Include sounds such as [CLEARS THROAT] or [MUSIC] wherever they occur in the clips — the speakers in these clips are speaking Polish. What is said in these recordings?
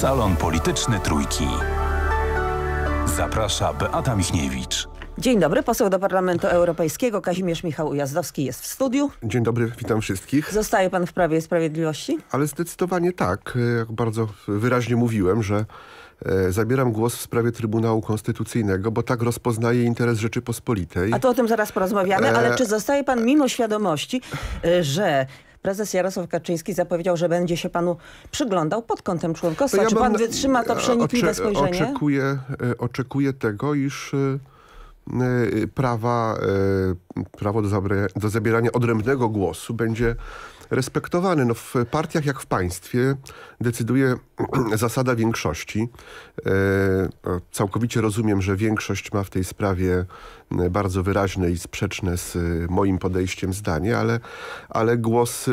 Salon Polityczny Trójki. Zaprasza Beata Michniewicz. Dzień dobry, poseł do Parlamentu Europejskiego Kazimierz Michał Ujazdowski jest w studiu. Dzień dobry, witam wszystkich. Zostaje pan w Prawie i Sprawiedliwości? Ale zdecydowanie tak. Jak bardzo wyraźnie mówiłem, że e, zabieram głos w sprawie Trybunału Konstytucyjnego, bo tak rozpoznaje interes Rzeczypospolitej. A to o tym zaraz porozmawiamy, e, ale czy zostaje pan mimo świadomości, e, że prezes Jarosław Kaczyński zapowiedział, że będzie się panu przyglądał pod kątem członkostwa. Ja Czy pan wytrzyma to e, przenikliwe oczy, spojrzenie? Oczekuję, e, oczekuję tego, iż e, prawa, prawo do, zabra, do zabierania odrębnego głosu będzie respektowany. No w partiach jak w państwie decyduje [CLEARS THROAT] zasada większości. E, całkowicie rozumiem, że większość ma w tej sprawie bardzo wyraźne i sprzeczne z e, moim podejściem zdanie, ale, ale głos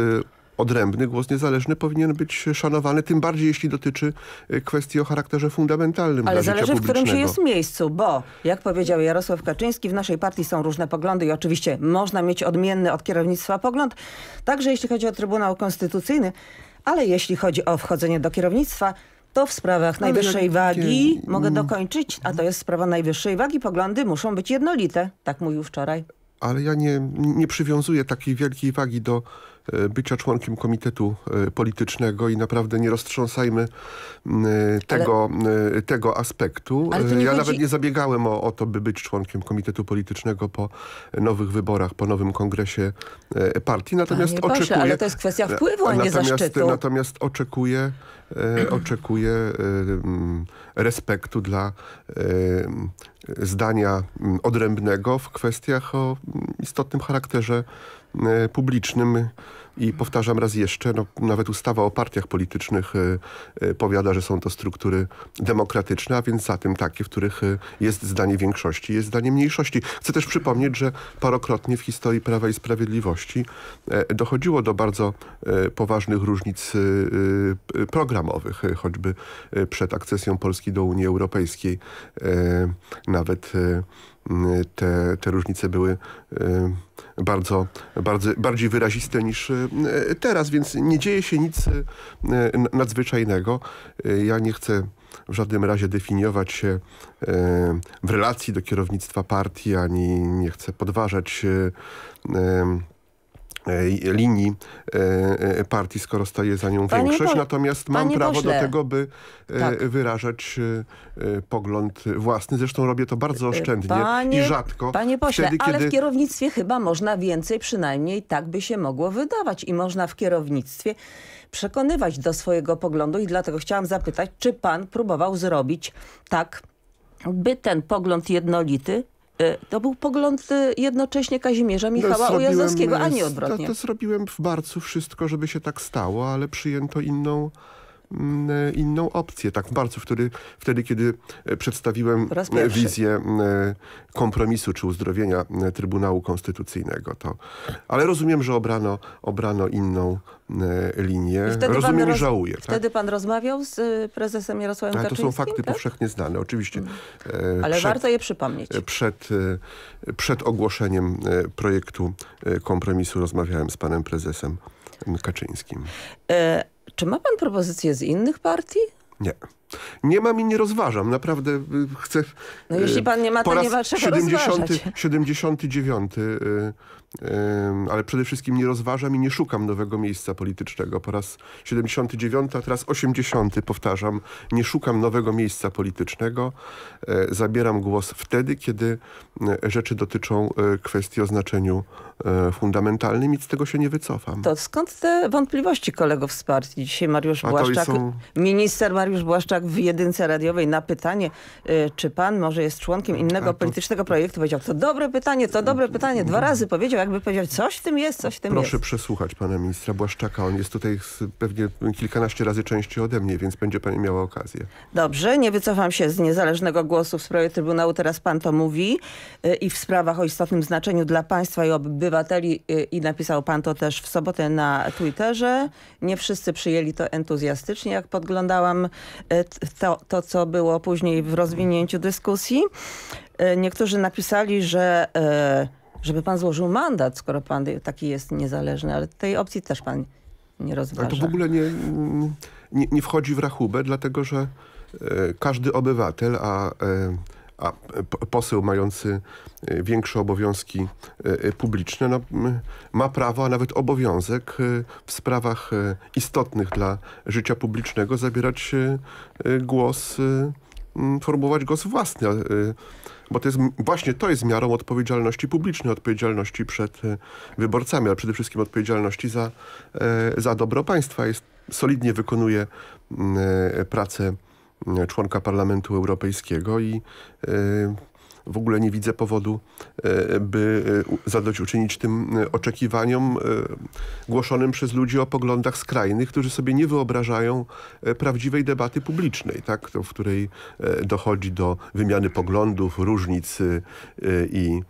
odrębny głos niezależny powinien być szanowany, tym bardziej jeśli dotyczy e, kwestii o charakterze fundamentalnym Ale zależy, w którym się jest miejscu, bo jak powiedział Jarosław Kaczyński, w naszej partii są różne poglądy i oczywiście można mieć odmienny od kierownictwa pogląd, także jeśli chodzi o Trybunał Konstytucyjny, ale jeśli chodzi o wchodzenie do kierownictwa, to w sprawach najwyższej wagi, mogę mm. dokończyć, a to jest sprawa najwyższej wagi, poglądy muszą być jednolite, tak mówił wczoraj ale ja nie, nie przywiązuję takiej wielkiej wagi do E, bycia członkiem komitetu e, politycznego i naprawdę nie roztrząsajmy mm, e, tego, ale, tego aspektu. Ja chodzi... nawet nie zabiegałem o, o, to, by być członkiem komitetu politycznego po nowych wyborach, po nowym kongresie partii. Natomiast Panie oczekuję... ale to jest kwestia wpływu, a nie zaszczytu. Natomiast oczekuję, oczekuję respektu dla zdania mm, odrębnego w kwestiach o mm, istotnym charakterze mm, publicznym i powtarzam raz jeszcze, no, nawet ustawa o partiach politycznych y, y, powiada, że są to struktury demokratyczne, a więc za tym takie, w których y, jest zdanie większości, jest zdanie mniejszości. Chcę też przypomnieć, że parokrotnie w historii Prawa i Sprawiedliwości e, dochodziło do bardzo e, poważnych różnic y, programowych, choćby przed akcesją Polski do Unii Europejskiej. E, nawet te, te różnice były e, bardzo, bardzo, bardziej wyraziste niż e, teraz, więc nie dzieje się nic e, nadzwyczajnego. Ja nie chcę w żadnym razie definiować się w relacji do kierownictwa partii, ani nie chcę podważać E, linii e, e, partii, skoro staje za nią Panie większość. Natomiast mam Panie prawo pośle. do tego, by tak. wyrażać pogląd własny. Zresztą robię to bardzo oszczędnie Panie... i rzadko. Panie pośle, wtedy, ale w kierownictwie chyba można więcej, przynajmniej tak by się mogło wydawać. I można w kierownictwie przekonywać do swojego poglądu i dlatego chciałam zapytać, czy pan próbował zrobić tak, by ten pogląd jednolity Y, to był pogląd y, jednocześnie Kazimierza no, Michała no, Ujazdowskiego, a nie y, odwrotnie. To, to zrobiłem w Barcu wszystko, żeby się tak stało, ale przyjęto inną Mm, e, inną opcję. Tak bardzo wtedy, wtedy kiedy e, przedstawiłem e, wizję kompromisu czy uzdrowienia Trybunału Konstytucyjnego. To, ale rozumiem, że obrano, obrano inną linię. wtedy rozumiem i żałuję. Tak? Wtedy tak? pan rozmawiał z prezesem Jarosławem Kaczyńskim? To są fakty tak? powszechnie znane, oczywiście. Hmm. Ale przed, warto je przypomnieć. Przed, przed ogłoszeniem projektu kompromisu rozmawiałem z panem prezesem Kaczyńskim. Czy ma pan propozycje z innych partii? Nie. Nie mam i nie rozważam. Naprawdę y, chcę... No jeśli y, pan nie ma, to nie ma czego 70, rozważać. 79, y, ale przede wszystkim nie rozważam i nie szukam nowego miejsca politycznego. Po raz 79, a teraz 80 powtarzam, nie szukam nowego miejsca politycznego. Zabieram głos wtedy, kiedy rzeczy dotyczą kwestii o znaczeniu fundamentalnym i z tego się nie wycofam. To skąd te wątpliwości kolegów z partii? Dzisiaj Mariusz Błaszczak, są... minister Mariusz Błaszczak tak w jedynce radiowej na pytanie, y, czy pan może jest członkiem innego to... politycznego projektu, powiedział, to dobre pytanie, to dobre pytanie. Dwa mhm. razy powiedział, jakby powiedział, coś w tym jest, coś w tym Proszę jest. Proszę przesłuchać pana ministra Błaszczaka. On jest tutaj pewnie kilkanaście razy częściej ode mnie, więc będzie pani miała okazję. Dobrze, nie wycofam się z niezależnego głosu w sprawie Trybunału. Teraz pan to mówi y, i w sprawach o istotnym znaczeniu dla państwa i obywateli y, i napisał pan to też w sobotę na Twitterze. Nie wszyscy przyjęli to entuzjastycznie, jak podglądałam to, to, co było później w rozwinięciu dyskusji. E, niektórzy napisali, że e, żeby pan złożył mandat, skoro pan taki jest niezależny, ale tej opcji też pan nie rozważa. Ale to w ogóle nie, nie, nie wchodzi w rachubę, dlatego że e, każdy obywatel, a a poseł mający e, większe obowiązki e, e, publiczne no, ma prawo, a nawet obowiązek w sprawach istotnych dla życia publicznego zabierać głos, formułować głos własny, bo to jest, właśnie to jest miarą odpowiedzialności publicznej, odpowiedzialności przed wyborcami, ale przede wszystkim odpowiedzialności za, za dobro państwa. Jest, solidnie wykonuje pracę członka Parlamentu Europejskiego i e, w ogóle nie widzę powodu, e, by e, zadośćuczynić tym oczekiwaniom głoszonym przez ludzi o poglądach skrajnych, którzy sobie nie wyobrażają prawdziwej debaty publicznej, tak? w której dochodzi do wymiany poglądów, różnic i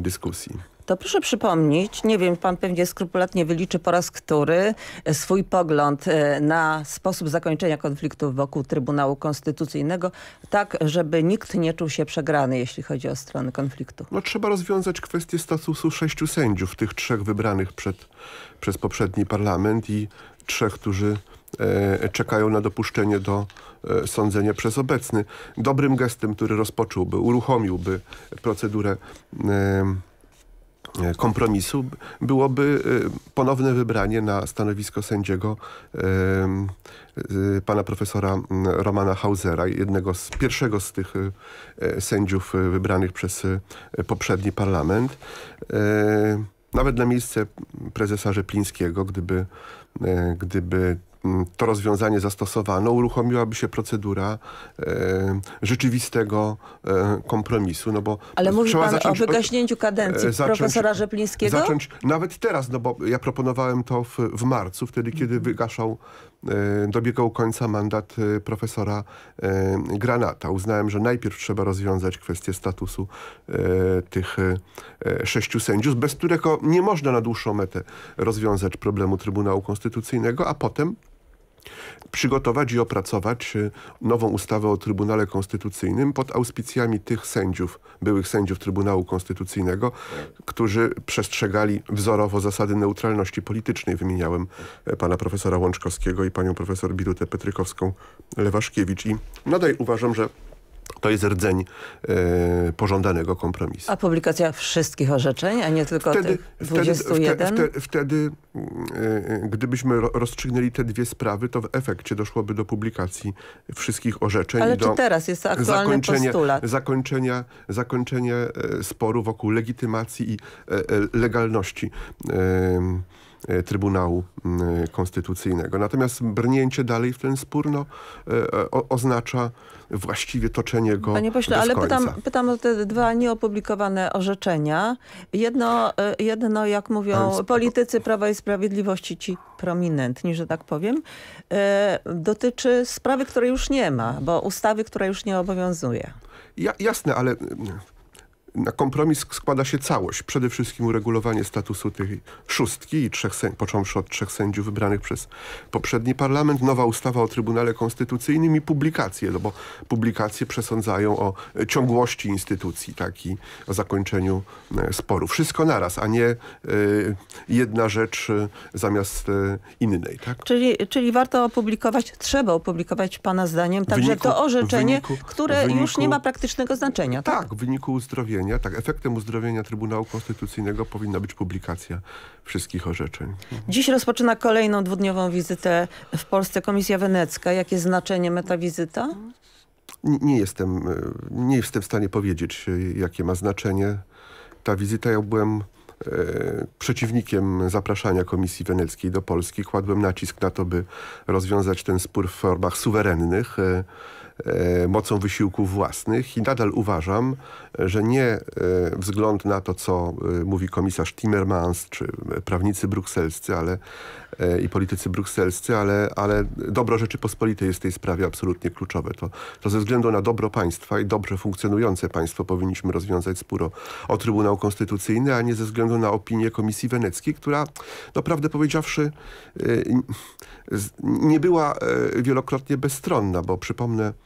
dyskusji to proszę przypomnieć, nie wiem, pan pewnie skrupulatnie wyliczy po raz który e, swój pogląd e, na sposób zakończenia konfliktu wokół Trybunału Konstytucyjnego, tak żeby nikt nie czuł się przegrany, jeśli chodzi o strony konfliktu. No trzeba rozwiązać kwestię statusu sześciu sędziów, tych trzech wybranych przed, przez poprzedni parlament i trzech, którzy e, czekają na dopuszczenie do e, sądzenia przez obecny. Dobrym gestem, który rozpocząłby, uruchomiłby procedurę e, E, kompromisu byłoby e, ponowne wybranie na stanowisko sędziego e, pana profesora Romana Hausera, jednego z pierwszego z tych sędziów wybranych przez poprzedni parlament. Nawet na miejsce prezesa Rzeplińskiego, gdyby, gdyby Mm, to rozwiązanie zastosowano, uruchomiłaby się procedura e, rzeczywistego e, kompromisu. No bo Ale mówi pan o wygaśnięciu kadencji e, zacząć, profesora Rzeplińskiego? Zacząć nawet teraz, no bo ja proponowałem to w, w marcu, wtedy kiedy mhm. wygaszał, e, dobiegał końca mandat e, profesora Granata. Uznałem, że najpierw trzeba rozwiązać kwestię statusu tych sześciu sędziów, bez którego nie można na dłuższą metę rozwiązać problemu Trybunału Konstytucyjnego, a potem przygotować i opracować y, nową ustawę o Trybunale Konstytucyjnym pod auspicjami tych sędziów, byłych sędziów Trybunału Konstytucyjnego, którzy przestrzegali wzorowo zasady neutralności politycznej. Wymieniałem e, pana profesora Łączkowskiego i panią profesor Birutę Petrykowską-Lewaszkiewicz. I nadal uważam, że to jest rdzeń e, pożądanego kompromisu. A publikacja wszystkich orzeczeń, a nie tylko wtedy, tych 21? Wtedy, wtedy mm, e, e, gdybyśmy rozstrzygnęli te dwie sprawy, to w efekcie doszłoby do publikacji wszystkich orzeczeń. Ale do czy teraz jest aktualny zakończenia, postulat? Zakończenia, zakończenia e, sporu wokół legitymacji i e, e legalności E, Trybunału mm, e, Konstytucyjnego. Natomiast brnięcie dalej w ten spór no, e, o, oznacza właściwie toczenie go Panie pośle, ale pytam, pytam o te dwa nieopublikowane orzeczenia. Jedno, jedno jak mówią politycy Prawa i Sprawiedliwości, ci prominentni, że tak powiem, dotyczy sprawy, której już nie ma, bo ustawy, która już nie obowiązuje. Ja, jasne, ale na kompromis składa się całość. Przede wszystkim uregulowanie statusu tej szóstki i trzech począwszy od trzech sędziów wybranych przez poprzedni parlament, nowa ustawa o Trybunale Konstytucyjnym i publikacje, no bo publikacje przesądzają o e, ciągłości instytucji, tak, i o zakończeniu e, sporu. Wszystko naraz, a nie y, jedna rzecz zamiast y, innej. Tak? Czyli, czyli warto opublikować, trzeba opublikować Pana zdaniem także wyniku, to orzeczenie, wyniku, które wyniku, już nie ma praktycznego znaczenia. Tak, tak w wyniku uzdrowienia uzdrowienia, tak efektem uzdrowienia Trybunału Konstytucyjnego powinna być publikacja wszystkich orzeczeń. Dziś rozpoczyna kolejną dwudniową wizytę w Polsce Komisja Wenecka. Jakie znaczenie ma ta wizyta? Nie, nie jestem, e, nie jestem w stanie powiedzieć, e, jakie ma znaczenie ta wizyta. Ja byłem e, przeciwnikiem zapraszania Komisji Weneckiej do Polski. Kładłem nacisk na to, by rozwiązać ten spór w formach suwerennych. E, mocą wysiłków własnych i nadal uważam, że nie e, wzgląd na to, co e, mówi komisarz Timmermans czy prawnicy brukselscy ale, i politycy brukselscy, ale, ale dobro Rzeczypospolitej jest w tej sprawie absolutnie kluczowe. To, to ze względu na dobro państwa i dobrze funkcjonujące państwo powinniśmy rozwiązać spór o, o Trybunał Konstytucyjny, a nie ze względu na opinię Komisji Weneckiej, która, no prawdę powiedziawszy, nie była wielokrotnie bezstronna, bo przypomnę,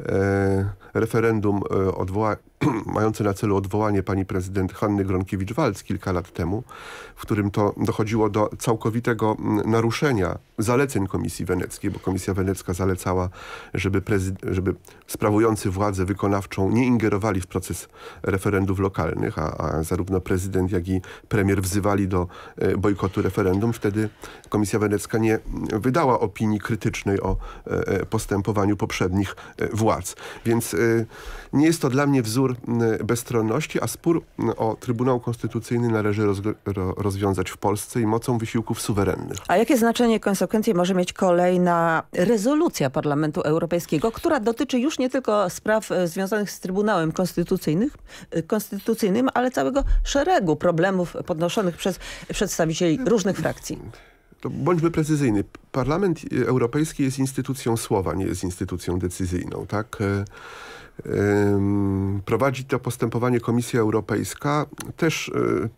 E, referendum e, odwoła, [CLEARS THROAT] mające na celu odwołanie pani prezydent Hanny Gronkiewicz-Walc kilka lat temu, w którym to dochodziło do całkowitego naruszenia zaleceń Komisji Weneckiej, bo Komisja Wenecka zalecała, żeby, żeby sprawujący władzę wykonawczą nie ingerowali w proces referendów lokalnych, a, a zarówno prezydent, jak i premier wzywali do e, bojkotu referendum. Wtedy Komisja Wenecka nie wydała opinii krytycznej o postępowaniu poprzednich władz władz. Więc y, nie jest to dla mnie wzór y, bezstronności, a spór y, o Trybunał Konstytucyjny należy rozwiązać w Polsce i mocą wysiłków suwerennych. A jakie znaczenie, konsekwencje może mieć kolejna rezolucja Parlamentu Europejskiego, która dotyczy już nie tylko spraw związanych z Trybunałem konstytucyjnym ale całego szeregu problemów podnoszonych przez przedstawicieli różnych frakcji? to bądźmy precyzyjni. Parlament Europejski jest instytucją słowa, nie jest instytucją decyzyjną. Tak? E, prowadzi to postępowanie Komisja Europejska, też e,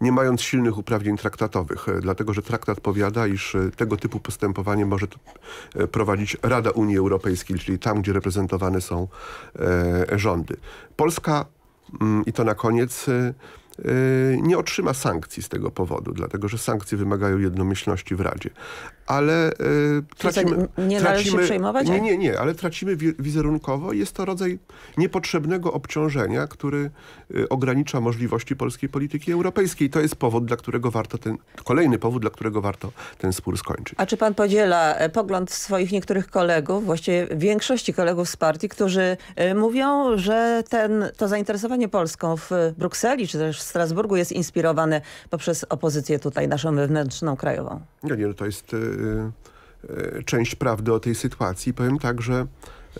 nie mając silnych uprawnień traktatowych, e, dlatego że traktat powiada, iż tego typu postępowanie może prowadzić Rada Unii Europejskiej, czyli tam, gdzie reprezentowane są rządy. Polska, mm, i to na koniec, Y, nie otrzyma sankcji z tego powodu, dlatego że sankcje wymagają jednomyślności w Radzie. Ale y, tracimy... Nie należy się przejmować? Nie, nie, nie, ale tracimy wizerunkowo. Jest to rodzaj niepotrzebnego obciążenia, który y, ogranicza możliwości polskiej polityki europejskiej. To jest powód, dla którego warto ten... Kolejny powód, dla którego warto ten spór skończyć. A czy pan podziela e, pogląd swoich niektórych kolegów, właściwie większości kolegów z partii, którzy e, mówią, że ten, to zainteresowanie Polską w Brukseli, czy też w Strasburgu jest inspirowany poprzez opozycję tutaj, naszą wewnętrzną, krajową. Nie, nie, no to jest y, y, część prawdy o tej sytuacji. Powiem tak, że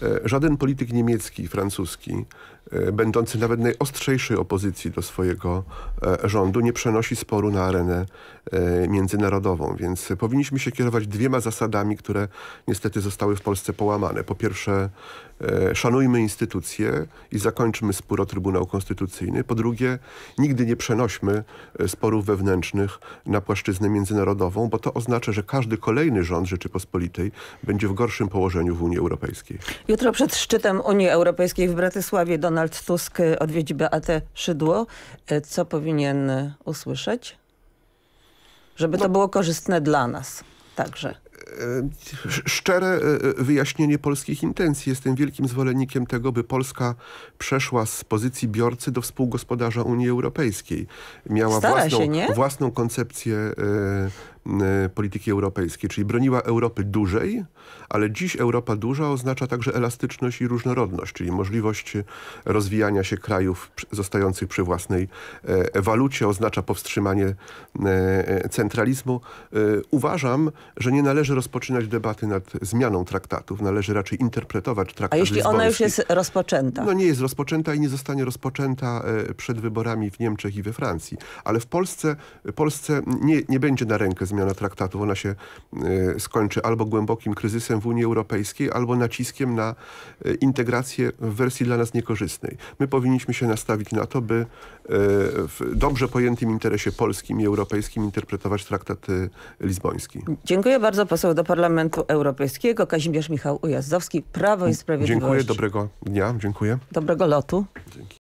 e, żaden polityk niemiecki, francuski E, będący nawet najostrzejszej opozycji do swojego e, rządu, nie przenosi sporu na arenę e, międzynarodową. Więc powinniśmy się kierować dwiema zasadami, które niestety zostały w Polsce połamane. Po pierwsze, szanujmy instytucje i zakończmy spór o Trybunał Konstytucyjny. Po drugie, nigdy nie przenośmy sporów wewnętrznych na płaszczyznę międzynarodową, bo to oznacza, że każdy kolejny rząd Rzeczypospolitej będzie w gorszym położeniu w Unii Europejskiej. Jutro przed szczytem Unii Europejskiej w Bratysławie Donald Donald Tusk odwiedzi Beatę Szydło, e, co powinien usłyszeć? Żeby no. to było korzystne dla nas także e, szczere e, wyjaśnienie polskich intencji. Jestem wielkim zwolennikiem tego, by Polska przeszła z pozycji biorcy do współgospodarza Unii Europejskiej. Miała własną, się, własną koncepcję E, polityki europejskiej, czyli broniła Europy dużej, ale dziś Europa duża oznacza także elastyczność i różnorodność, czyli możliwość rozwijania się krajów zostających przy własnej e, walucie, oznacza powstrzymanie e, centralizmu. Uważam, że nie należy rozpoczynać debaty nad zmianą traktatów, należy raczej interpretować traktaty. A jeśli ona już jest rozpoczęta? No nie jest rozpoczęta i nie zostanie rozpoczęta przed wyborami w Niemczech i we Francji, ale w Polsce, Polsce nie, nie będzie na rękę zmiany zmiana traktatu. Ona się e, skończy albo głębokim kryzysem w Unii Europejskiej, albo naciskiem na e, integrację w wersji dla nas niekorzystnej. My powinniśmy się nastawić na to, by e, w dobrze pojętym interesie polskim i europejskim interpretować traktat lizboński. Dziękuję bardzo poseł do Parlamentu Europejskiego Kazimierz Michał Ujazdowski, Prawo i Sprawiedliwość. Dziękuję, dobrego dnia, dziękuję. Dobrego lotu. Dzięki.